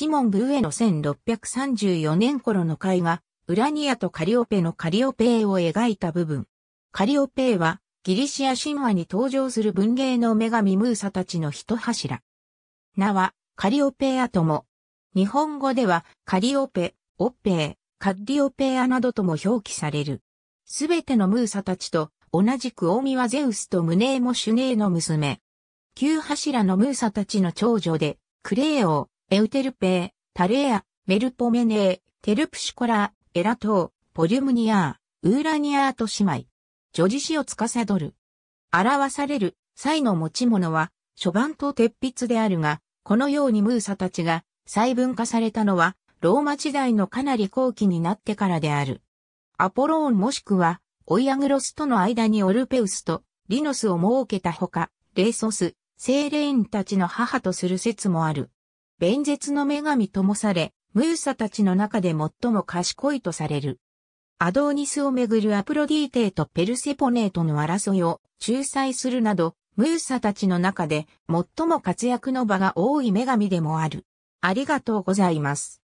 シモン・ブーエの1634年頃の絵画、ウラニアとカリオペのカリオペーを描いた部分。カリオペーは、ギリシア神話に登場する文芸の女神ムーサたちの一柱。名は、カリオペアとも。日本語では、カリオペ、オッペー、カッディオペアなどとも表記される。すべてのムーサたちと、同じく大宮ゼウスとムネーモシュネーの娘。旧柱のムーサたちの長女で、クレー王、エウテルペー、タレア、メルポメネー、テルプシコラー、エラトー、ポリュムニアー、ウーラニアーと姉妹。女児史を司る。表される、才の持ち物は、初版と鉄筆であるが、このようにムーサたちが細分化されたのは、ローマ時代のかなり後期になってからである。アポローンもしくは、オイアグロスとの間にオルペウスとリノスを設けたほか、レイソス、セーレインたちの母とする説もある。弁舌の女神ともされ、ムーサたちの中で最も賢いとされる。アドーニスをめぐるアプロディーテとペルセポネーとの争いを仲裁するなど、ムーサたちの中で最も活躍の場が多い女神でもある。ありがとうございます。